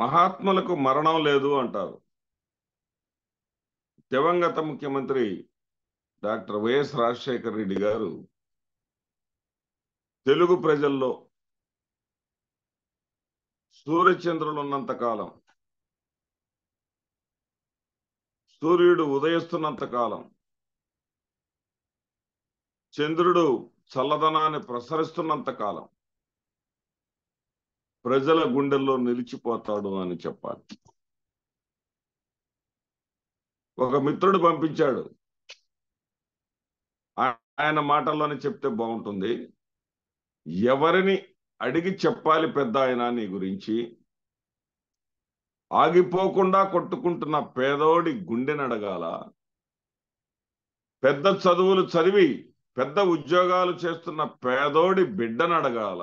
మహాత్ములకు మరణం లేదు అంటారు దివంగత ముఖ్యమంత్రి డాక్టర్ వైఎస్ రాజశేఖర రెడ్డి గారు తెలుగు ప్రజల్లో సూర్యచంద్రులు ఉన్నంత కాలం సూర్యుడు ఉదయిస్తున్నంత కాలం చంద్రుడు చల్లదనాన్ని ప్రసరిస్తున్నంత కాలం ప్రజల గుండెల్లో నిలిచిపోతాడు అని చెప్పాలి ఒక మిత్రుడు పంపించాడు ఆయన మాటల్లోనే చెప్తే బాగుంటుంది ఎవరిని అడిగి చెప్పాలి పెద్ద ఆయన నీ గురించి ఆగిపోకుండా కొట్టుకుంటున్న పేదోడి గుండెని అడగాల పెద్ద చదువులు చదివి పెద్ద ఉద్యోగాలు చేస్తున్న పేదోడి బిడ్డను అడగాల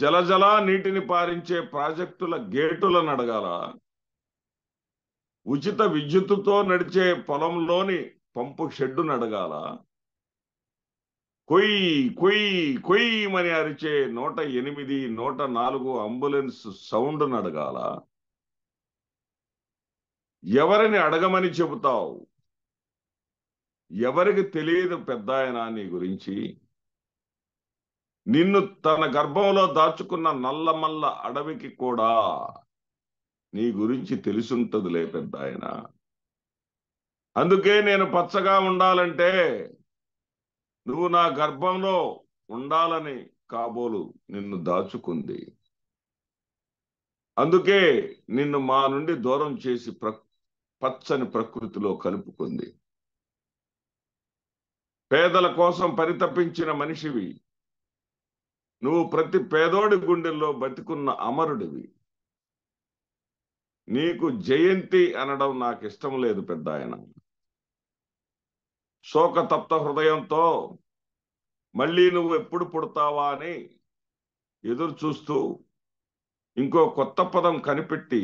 జలజలా నీటిని పారించే ప్రాజెక్టుల గేటులను అడగాల ఉచిత విద్యుత్తుతో నడిచే పొలంలోని పంపు షెడ్డును అడగాల కొయ్యి కొయ్యి కొయ్యమని అరిచే నూట ఎనిమిది నూట నాలుగు అంబులెన్స్ సౌండ్ను అడగాల ఎవరిని అడగమని చెబుతావు ఎవరికి తెలియదు పెద్ద నీ గురించి నిన్ను తన గర్భంలో దాచుకున్న నల్లమల్ల అడవికి కూడా నీ గురించి లే పెద్ద ఆయన అందుకే నేను పచ్చగా ఉండాలంటే నువ్వు నా గర్భంలో ఉండాలని కాబోలు నిన్ను దాచుకుంది అందుకే నిన్ను మా నుండి దూరం చేసి ప్ర పచ్చని ప్రకృతిలో కలుపుకుంది పేదల కోసం పరితపించిన మనిషివి నువ్వు ప్రతి పేదోడి గుండెల్లో బతికున్న అమరుడివి నీకు జయంతి అనడం నాకు ఇష్టం లేదు పెద్ద ఆయన శోకతప్త హృదయంతో మళ్ళీ నువ్వు ఎప్పుడు పుడతావా అని ఎదురు చూస్తూ ఇంకో కొత్త పదం కనిపెట్టి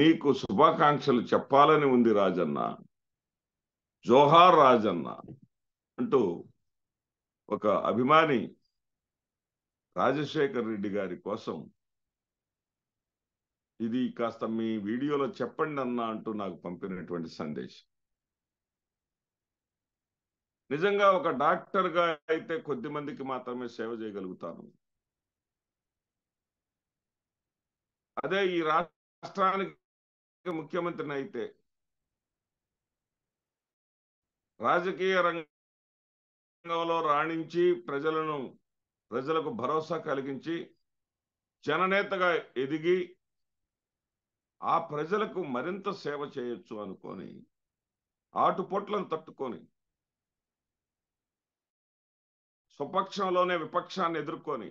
నీకు శుభాకాంక్షలు చెప్పాలని ఉంది రాజన్న జోహార్ రాజన్న అంటూ ఒక అభిమాని రాజశేఖర్ రెడ్డి గారి కోసం ఇది కాస్త మీ వీడియోలో చెప్పండి అన్న అంటూ నాకు పంపినటువంటి సందేశం నిజంగా ఒక డాక్టర్గా అయితే కొద్ది మందికి మాత్రమే సేవ చేయగలుగుతాను అదే ఈ రాష్ట్రానికి ముఖ్యమంత్రిని అయితే రాజకీయ రంగంలో రాణించి ప్రజలను ప్రజలకు భరోసా కలిగించి జననేతగా ఎదిగి ఆ ప్రజలకు మరింత సేవ చేయొచ్చు అనుకొని ఆటుపోట్లను తట్టుకొని స్వపక్షంలోనే విపక్షాన్ని ఎదుర్కొని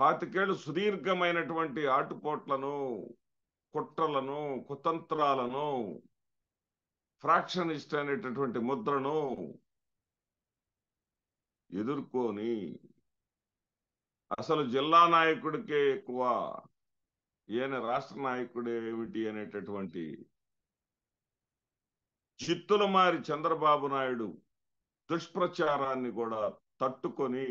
పాతికేళ్ళు సుదీర్ఘమైనటువంటి ఆటుపోట్లను కుట్రలను కుతంత్రాలను ఫ్రాక్షనిస్ట్ అనేటటువంటి ముద్రను ఎదుర్కొని అసలు జిల్లా నాయకుడికే ఎక్కువ ఈయన రాష్ట్ర నాయకుడే ఏమిటి అనేటటువంటి చిత్తుల మారి చంద్రబాబు నాయుడు దుష్ప్రచారాన్ని కూడా తట్టుకొని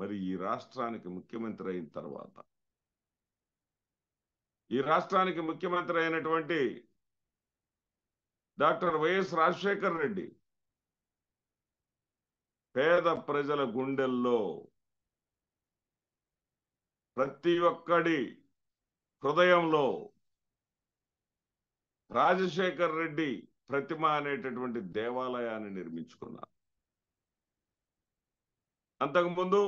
మరి ఈ రాష్ట్రానికి ముఖ్యమంత్రి అయిన తర్వాత ఈ రాష్ట్రానికి ముఖ్యమంత్రి అయినటువంటి డాక్టర్ వైఎస్ రాజశేఖర్ రెడ్డి పేద ప్రజల గుండెల్లో ప్రతి ఒక్కడి హృదయంలో రాజశేఖర్ రెడ్డి ప్రతిమ అనేటటువంటి దేవాలయాన్ని నిర్మించుకున్నారు అంతకుముందు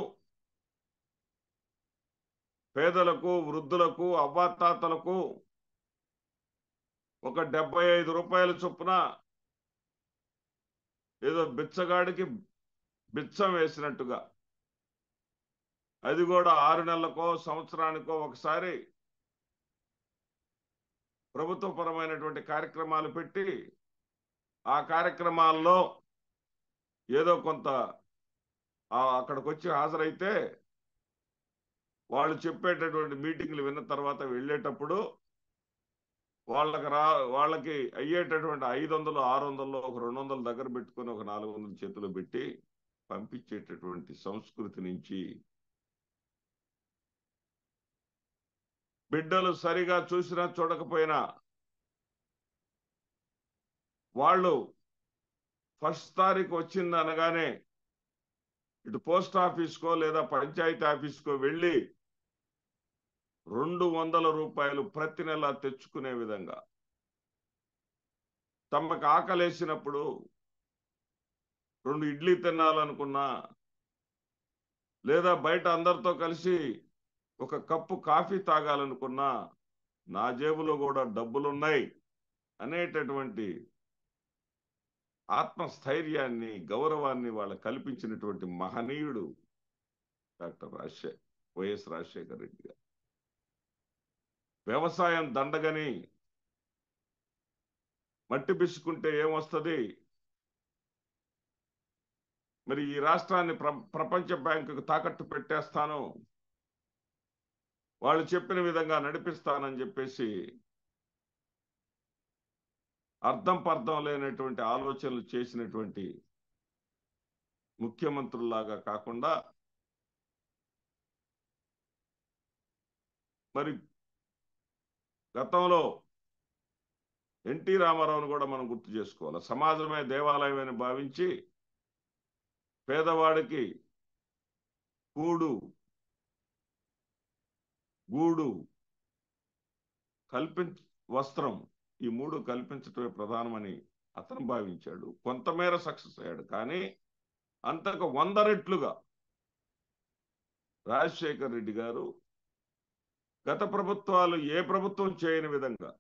పేదలకు వృద్ధులకు అవ్వాతాతలకు ఒక డెబ్బై ఐదు రూపాయల చొప్పున ఏదో బిచ్చగాడికి బిచ్చం వేసినట్టుగా అది కూడా ఆరు నెలలకో సంవత్సరానికో ఒకసారి ప్రభుత్వపరమైనటువంటి కార్యక్రమాలు పెట్టి ఆ కార్యక్రమాల్లో ఏదో కొంత అక్కడికి వచ్చి హాజరైతే వాళ్ళు చెప్పేటటువంటి మీటింగ్లు విన్న తర్వాత వెళ్ళేటప్పుడు వాళ్ళకి రా వాళ్ళకి అయ్యేటటువంటి ఐదు వందలు ఆరు వందల్లో ఒక రెండు వందల దగ్గర పెట్టుకొని ఒక నాలుగు వందల చేతిలో పెట్టి పంపించేటటువంటి సంస్కృతి నుంచి బిడ్డలు సరిగా చూసినా చూడకపోయినా వాళ్ళు ఫస్ట్ తారీఖు వచ్చింది అనగానే ఇటు పోస్ట్ ఆఫీస్కో లేదా పంచాయతీ ఆఫీస్కో వెళ్ళి రెండు వందల రూపాయలు ప్రతి నెల తెచ్చుకునే విధంగా తమకు ఆకలేసినప్పుడు రెండు ఇడ్లీ తినాలనుకున్నా లేదా బయట అందరితో కలిసి ఒక కప్పు కాఫీ తాగాలనుకున్నా నా జేబులో కూడా డబ్బులున్నాయి అనేటటువంటి ఆత్మస్థైర్యాన్ని గౌరవాన్ని వాళ్ళు కల్పించినటువంటి మహనీయుడు డాక్టర్ రాజశేఖర్ వైఎస్ రాజశేఖర్ రెడ్డి గారు వ్యవసాయం దండగని మట్టి పిసుకుంటే ఏమొస్తుంది మరి ఈ రాష్ట్రాన్ని ప్రపంచ బ్యాంకుకు తాకట్టు పెట్టేస్తాను వాళ్ళు చెప్పిన విధంగా నడిపిస్తానని చెప్పేసి అర్థం పర్థం లేనటువంటి ఆలోచనలు చేసినటువంటి ముఖ్యమంత్రుల్లాగా కాకుండా మరి గతంలో ఎన్టీ రామారావును కూడా మనం గుర్తు చేసుకోవాలి సమాజమే దేవాలయమని భావించి పేదవాడికి కూడు గూడు కల్పించ వస్త్రం ఈ మూడు కల్పించటమే ప్రధానమని అతను భావించాడు కొంతమేర సక్సెస్ అయ్యాడు కానీ అంతకు వంద రెట్లుగా రాజశేఖర్ రెడ్డి గారు గత ప్రభుత్వాలు ఏ ప్రభుత్వం చేయని విధంగా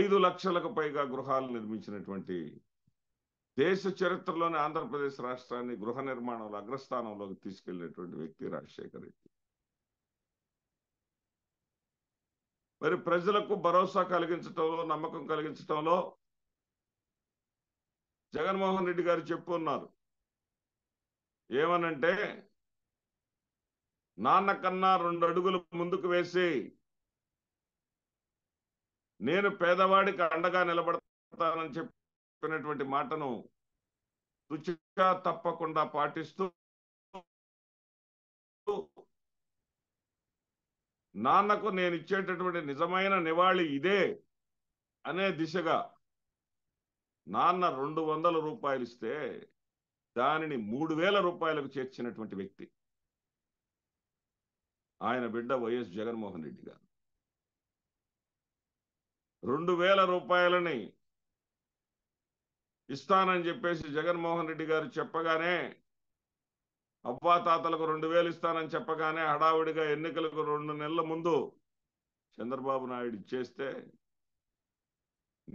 ఐదు లక్షలకు పైగా గృహాలు నిర్మించినటువంటి దేశ చరిత్రలోని ఆంధ్రప్రదేశ్ రాష్ట్రాన్ని గృహ నిర్మాణంలో అగ్రస్థానంలోకి తీసుకెళ్లినటువంటి వ్యక్తి రాజశేఖర రెడ్డి మరి ప్రజలకు భరోసా కలిగించటంలో నమ్మకం కలిగించటంలో జగన్మోహన్ రెడ్డి గారు చెప్పున్నారు ఏమనంటే నాన్న కన్నా రెండు అడుగులు ముందుకు వేసి నేను పేదవాడికి అండగా నిలబడతానని చెప్పి చెప్పినటువంటి మాటను రుచిగా తప్పకుండా పాటిస్తూ నాన్నకు నేను ఇచ్చేటటువంటి నిజమైన నివాళి ఇదే అనే దిశగా నాన్న రెండు వందల రూపాయలు ఇస్తే దానిని మూడు వేల రూపాయలకు చేర్చినటువంటి వ్యక్తి ఆయన బిడ్డ వైఎస్ జగన్మోహన్ రెడ్డి గారు రెండు వేల రూపాయలని ఇస్తానని చెప్పేసి జగన్మోహన్ రెడ్డి గారు చెప్పగానే తాతలకు రెండు వేలు ఇస్తానని చెప్పగానే హడావిడిగా ఎన్నికలకు రెండు నెలల ముందు చంద్రబాబు నాయుడు ఇచ్చేస్తే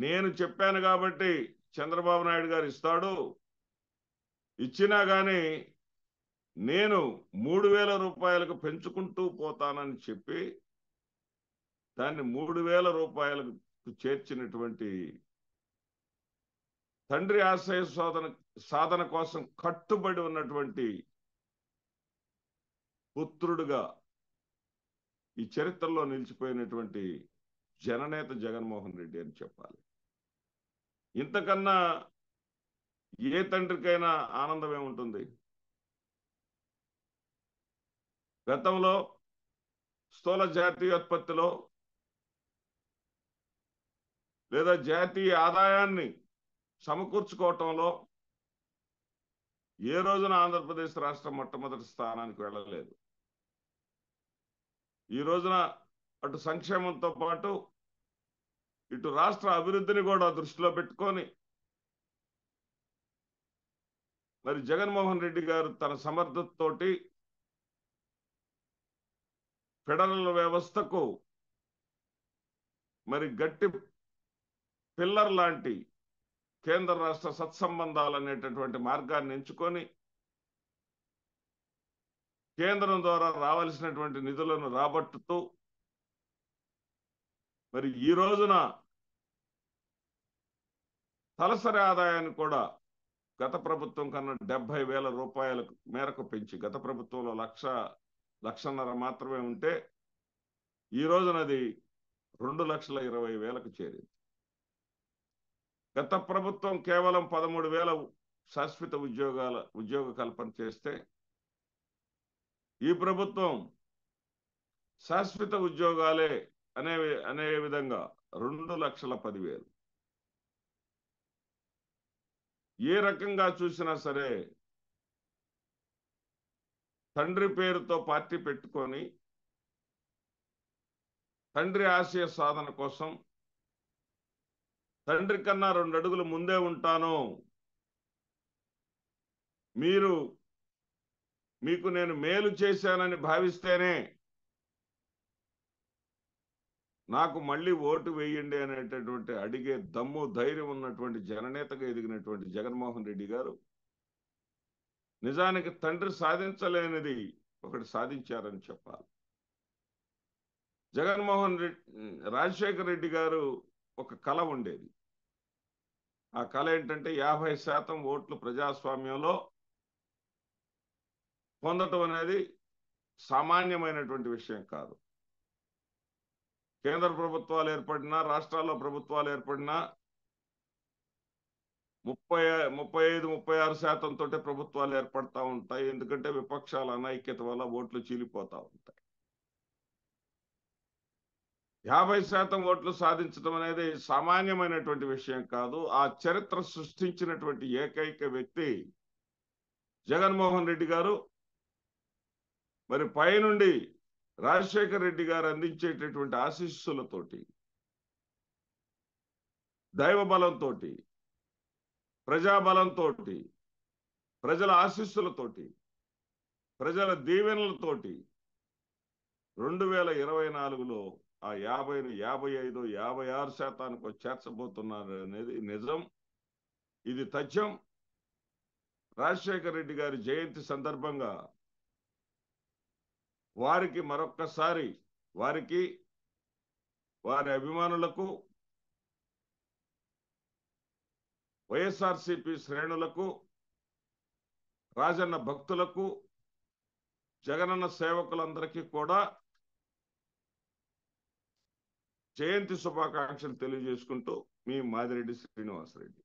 నేను చెప్పాను కాబట్టి చంద్రబాబు నాయుడు గారు ఇస్తాడు ఇచ్చినా కానీ నేను మూడు వేల రూపాయలకు పెంచుకుంటూ పోతానని చెప్పి దాన్ని మూడు వేల రూపాయలకు చేర్చినటువంటి తండ్రి ఆశయ సాధన సాధన కోసం కట్టుబడి ఉన్నటువంటి పుత్రుడుగా ఈ చరిత్రలో నిలిచిపోయినటువంటి జననేత జగన్మోహన్ రెడ్డి అని చెప్పాలి ఇంతకన్నా ఏ తండ్రికైనా ఆనందం ఏముంటుంది గతంలో స్థూల జాతీయోత్పత్తిలో లేదా జాతీయ ఆదాయాన్ని సమకూర్చుకోవటంలో ఏ రోజున ఆంధ్రప్రదేశ్ రాష్ట్రం మొట్టమొదటి స్థానానికి వెళ్ళలేదు ఈ రోజున అటు సంక్షేమంతో పాటు ఇటు రాష్ట్ర అభివృద్ధిని కూడా దృష్టిలో పెట్టుకొని మరి జగన్మోహన్ రెడ్డి గారు తన సమర్థతతోటి ఫెడరల్ వ్యవస్థకు మరి గట్టి పిల్లర్ లాంటి కేంద్ర రాష్ట్ర సత్సంబంధాలు అనేటటువంటి మార్గాన్ని ఎంచుకొని కేంద్రం ద్వారా రావాల్సినటువంటి నిధులను రాబట్టుతూ మరి ఈ రోజున తలసరి ఆదాయాన్ని కూడా గత ప్రభుత్వం కన్నా డెబ్బై వేల రూపాయల మేరకు పెంచి గత ప్రభుత్వంలో లక్ష లక్షన్నర మాత్రమే ఉంటే ఈ రోజునది రెండు లక్షల ఇరవై వేలకు చేరింది గత ప్రభుత్వం కేవలం పదమూడు వేల శాశ్వత ఉద్యోగాల ఉద్యోగ కల్పన చేస్తే ఈ ప్రభుత్వం శాశ్వత ఉద్యోగాలే అనే అనే విధంగా రెండు లక్షల పదివేలు ఏ రకంగా చూసినా సరే తండ్రి పేరుతో పార్టీ పెట్టుకొని తండ్రి ఆశయ సాధన కోసం తండ్రి కన్నా రెండు అడుగులు ముందే ఉంటాను మీరు మీకు నేను మేలు చేశానని భావిస్తేనే నాకు మళ్ళీ ఓటు వేయండి అనేటటువంటి అడిగే దమ్ము ధైర్యం ఉన్నటువంటి జననేతగా ఎదిగినటువంటి జగన్మోహన్ రెడ్డి గారు నిజానికి తండ్రి సాధించలేనిది ఒకటి సాధించారని చెప్పాలి జగన్మోహన్ రెడ్డి రాజశేఖర రెడ్డి గారు ఒక కళ ఉండేది ఆ కళ ఏంటంటే యాభై శాతం ఓట్లు ప్రజాస్వామ్యంలో పొందటం అనేది సామాన్యమైనటువంటి విషయం కాదు కేంద్ర ప్రభుత్వాలు ఏర్పడినా రాష్ట్రాల్లో ప్రభుత్వాలు ఏర్పడినా ముప్పై ముప్పై ఐదు ముప్పై ఆరు శాతంతో ప్రభుత్వాలు ఏర్పడతా ఉంటాయి ఎందుకంటే విపక్షాల అనైక్యత వల్ల ఓట్లు చీలిపోతా ఉంటాయి యాభై శాతం ఓట్లు సాధించడం అనేది సామాన్యమైనటువంటి విషయం కాదు ఆ చరిత్ర సృష్టించినటువంటి ఏకైక వ్యక్తి జగన్మోహన్ రెడ్డి గారు మరి పైనుండి రాజశేఖర్ రెడ్డి గారు అందించేటటువంటి ఆశీస్సులతోటి దైవ బలంతో ప్రజాబలంతో ప్రజల ఆశీస్సులతోటి ప్రజల దీవెనలతోటి రెండు వేల ఇరవై నాలుగులో ఆ యాభై యాభై ఐదు యాభై ఆరు శాతానికి చేర్చబోతున్నారు అనేది నిజం ఇది తథ్యం రాజశేఖర రెడ్డి గారి జయంతి సందర్భంగా వారికి మరొక్కసారి వారికి వారి అభిమానులకు వైఎస్ఆర్సిపి శ్రేణులకు రాజన్న భక్తులకు జగనన్న సేవకులందరికీ కూడా జయంతి శుభాకాంక్షలు తెలియజేసుకుంటూ మీ మాదిరెడ్డి శ్రీనివాసరెడ్డి